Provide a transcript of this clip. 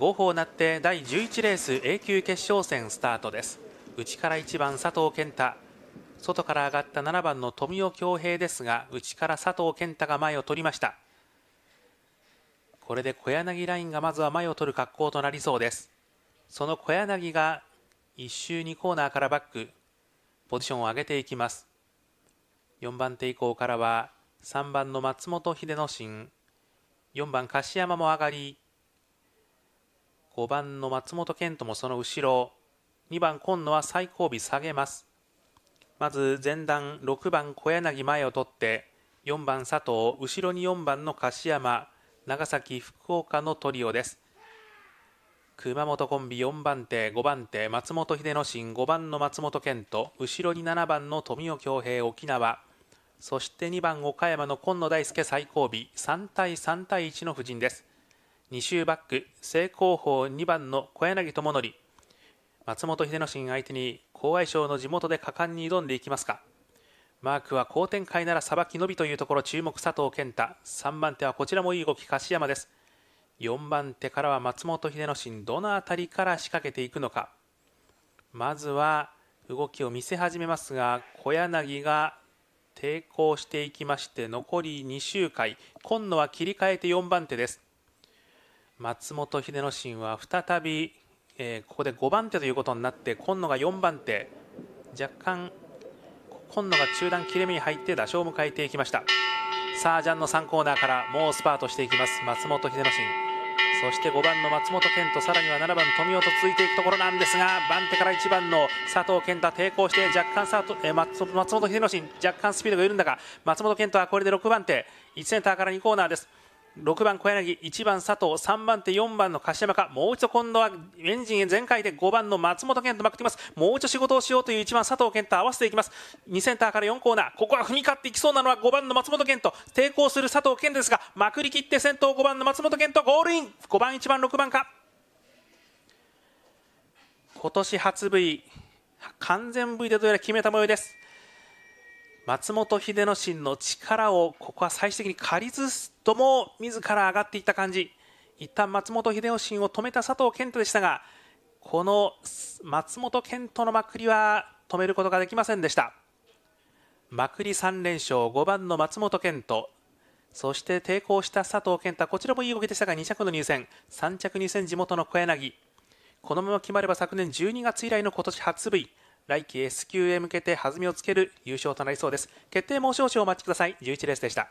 号砲なって第11レース A 級決勝戦スタートです内から1番佐藤健太外から上がった7番の富尾恭平ですが内から佐藤健太が前を取りましたこれで小柳ラインがまずは前を取る格好となりそうですその小柳が1周2コーナーからバックポジションを上げていきます4番手以降からは3番の松本秀之進4番柏山も上がり5番の松本健人もその後ろ2番今野は最後尾下げますまず前段6番小柳前を取って4番佐藤後ろに4番の樫山長崎福岡のトリオです熊本コンビ4番手5番手松本秀之進5番の松本健人後ろに7番の富岡恭平沖縄そして2番岡山の今野大輔最後尾3対3対1の布陣です2周バック正攻法2番の小柳智則松本秀之進相手に高愛賞の地元で果敢に挑んでいきますかマークは好展開ならさばきのびというところ注目佐藤健太3番手はこちらもいい動き樫山です4番手からは松本秀之進どの辺りから仕掛けていくのかまずは動きを見せ始めますが小柳が抵抗していきまして残り2周回今野は切り替えて4番手です松本秀之進は再び、えー、ここで5番手ということになって今野が4番手若干今野が中段切れ目に入って打賞を迎えていきましたさあジャンの3コーナーからもうスパートしていきます松本秀之進そして5番の松本健とさらには7番富雄と続いていくところなんですが番手から1番の佐藤健太抵抗して若干サート、えー、松松本秀之進若干スピードが緩んだが松本健太はこれで6番手1センターから2コーナーです6番小柳1番佐藤3番手4番の柏山かもう一度今度はエンジンへ全開で5番の松本健とまくっていますもう一度仕事をしようという1番佐藤健と合わせていきます2センターから4コーナーここは踏み勝っていきそうなのは5番の松本健と抵抗する佐藤健ですがまくりきって先頭5番の松本健とゴールイン5番1番6番か今年初 V 完全 V でどうやら決めた模様です松本秀之進の力をここは最終的に借りずとも自ら上がっていった感じ一旦松本秀之進を止めた佐藤健斗でしたがこの松本健斗のまくりは止めることができませんでしたまくり3連勝5番の松本健斗そして抵抗した佐藤健太こちらもいい動きでしたが2着の入選3着入選地元の小柳このまま決まれば昨年12月以来の今年初 V 来季 S 級へ向けて弾みをつける優勝となりそうです決定もう少々お待ちください11レースでした